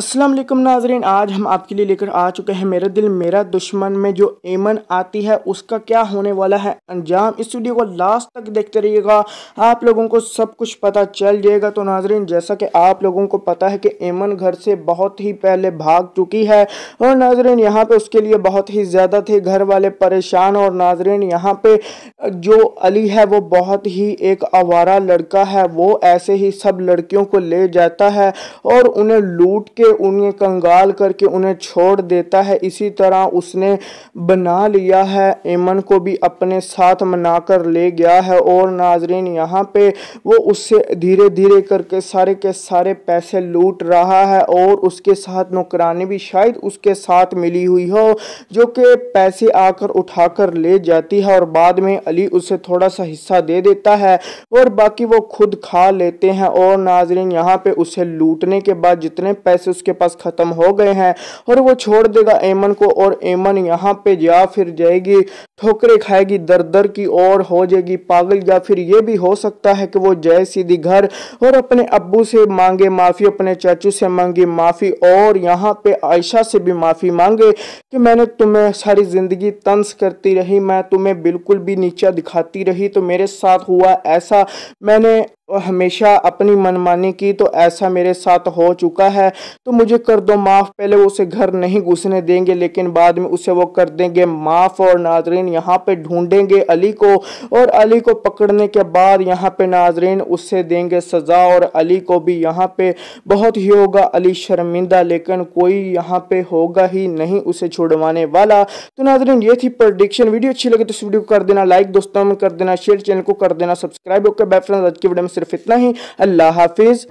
असलम नाजरीन आज हम आपके लिए लेकर आ चुके हैं मेरा दिल मेरा दुश्मन में जो एमन आती है उसका क्या होने वाला है अंजाम इस वीडियो को लास्ट तक देखते रहिएगा आप लोगों को सब कुछ पता चल जाएगा तो नाजरीन जैसा कि आप लोगों को पता है कि एमन घर से बहुत ही पहले भाग चुकी है और नाजरीन यहाँ पर उसके लिए बहुत ही ज़्यादा थे घर वाले परेशान और नाजरीन यहाँ पर जो अली है वो बहुत ही एक आवारा लड़का है वो ऐसे ही सब लड़कियों को ले जाता है और उन्हें लूट के उन्हें कंगाल करके उन्हें छोड़ देता है इसी तरह उसने बना लिया है एमन को भी अपने साथ मनाकर ले गया है और नाजरीन यहाँ पे वो उससे धीरे धीरे करके सारे के सारे पैसे लूट रहा है और उसके साथ नौकरानी भी शायद उसके साथ मिली हुई हो जो कि पैसे आकर उठाकर ले जाती है और बाद में अली उसे थोड़ा सा हिस्सा दे देता है और बाकी वो खुद खा लेते हैं और नाजरीन यहाँ पे उसे लूटने के बाद जितने पैसे उसके पास ख़त्म हो गए हैं और वो छोड़ देगा एमन को और एमन यहाँ पे जा फिर जाएगी ठोकरे खाएगी दर दर की ओर हो जाएगी पागल या फिर ये भी हो सकता है कि वो जय सीधी घर और अपने अब्बू से मांगे माफ़ी अपने चाचू से मांगे माफ़ी और यहाँ पे आयशा से भी माफ़ी मांगे कि मैंने तुम्हें सारी ज़िंदगी तंस करती रही मैं तुम्हें बिल्कुल भी नीचा दिखाती रही तो मेरे साथ हुआ ऐसा मैंने हमेशा अपनी मनमानी की तो ऐसा मेरे साथ हो चुका है तो मुझे कर दो माफ़ पहले वो उसे घर नहीं घुसने देंगे लेकिन बाद में उसे वो कर देंगे माफ़ और नाजरीन यहाँ पे ढूंढेंगे अली को और अली को पकड़ने के बाद यहाँ पे नाजरीन उससे देंगे सज़ा और अली को भी यहाँ पे बहुत ही होगा अली शर्मिंदा लेकिन कोई यहाँ पे होगा ही नहीं उसे छुड़वाने वाला तो नाजरीन ये थी प्रोडिक्शन वीडियो अच्छी लगे तो इस वीडियो को कर देना लाइक दोस्तों में कर देना शेयर चैनल को कर देना सब्सक्राइब ओके बाय फ्रेंड्स आज की वीडियो में सिर्फ इतना ही अल्लाह हाफिज़